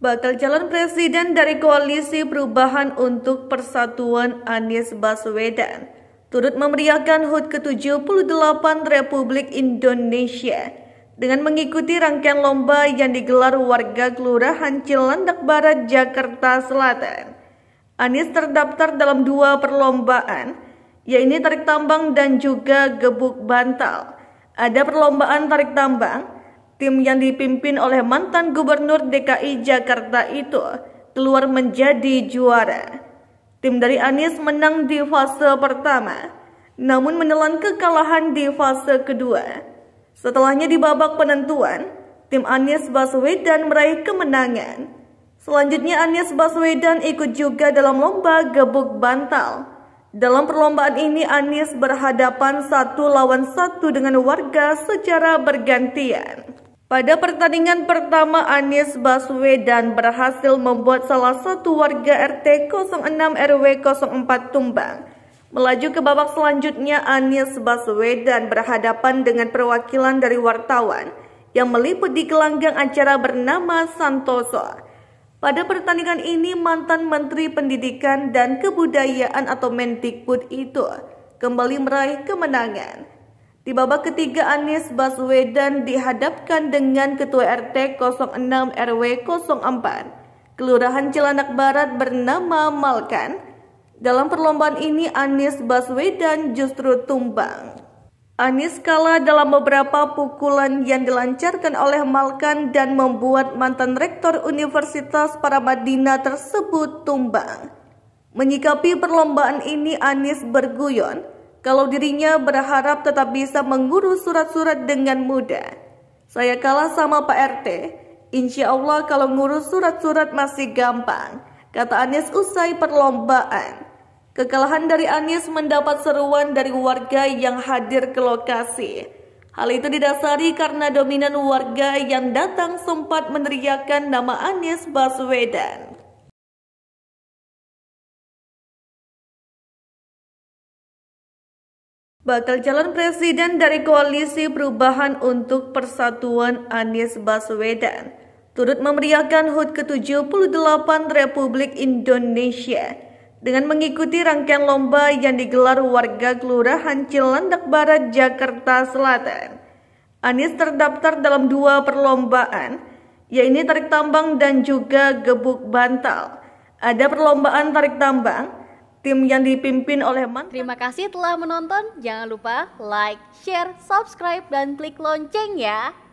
Bakal calon presiden dari Koalisi Perubahan untuk Persatuan Anies Baswedan turut memeriahkan HUT ke-78 Republik Indonesia dengan mengikuti rangkaian lomba yang digelar warga Kelurahan Cilandak Barat, Jakarta Selatan. Anies terdaftar dalam dua perlombaan, yaitu tarik tambang dan juga gebuk bantal. Ada perlombaan tarik tambang, Tim yang dipimpin oleh mantan gubernur DKI Jakarta itu keluar menjadi juara. Tim dari Anies menang di fase pertama, namun menelan kekalahan di fase kedua. Setelahnya di babak penentuan, tim Anies Baswedan meraih kemenangan. Selanjutnya Anies Baswedan ikut juga dalam lomba gebuk bantal. Dalam perlombaan ini Anies berhadapan satu lawan satu dengan warga secara bergantian. Pada pertandingan pertama, Anies Baswedan berhasil membuat salah satu warga RT 06 RW 04 tumbang. Melaju ke babak selanjutnya, Anies Baswedan berhadapan dengan perwakilan dari wartawan yang meliput di gelanggang acara bernama Santoso. Pada pertandingan ini, mantan Menteri Pendidikan dan Kebudayaan atau Mendikbud itu kembali meraih kemenangan di babak ketiga Anies Baswedan dihadapkan dengan Ketua RT 06 RW 04 Kelurahan Cilandak Barat bernama Malkan. Dalam perlombaan ini Anies Baswedan justru tumbang. Anies kalah dalam beberapa pukulan yang dilancarkan oleh Malkan dan membuat mantan rektor Universitas Paramadina tersebut tumbang. Menyikapi perlombaan ini Anies berguyon, kalau dirinya berharap tetap bisa mengurus surat-surat dengan mudah. Saya kalah sama Pak RT, insya Allah kalau ngurus surat-surat masih gampang, kata Anies usai perlombaan. Kekalahan dari Anies mendapat seruan dari warga yang hadir ke lokasi. Hal itu didasari karena dominan warga yang datang sempat meneriakkan nama Anies Baswedan. Bakal calon presiden dari Koalisi Perubahan untuk Persatuan Anies Baswedan turut memeriahkan HUT ke-78 Republik Indonesia dengan mengikuti rangkaian lomba yang digelar warga Kelurahan Cilandak Barat, Jakarta Selatan. Anies terdaftar dalam dua perlombaan, yaitu tarik tambang dan juga gebuk bantal. Ada perlombaan tarik tambang, tim yang dipimpin oleh Man. Terima kasih telah menonton. Jangan lupa like, share, subscribe, dan klik lonceng ya.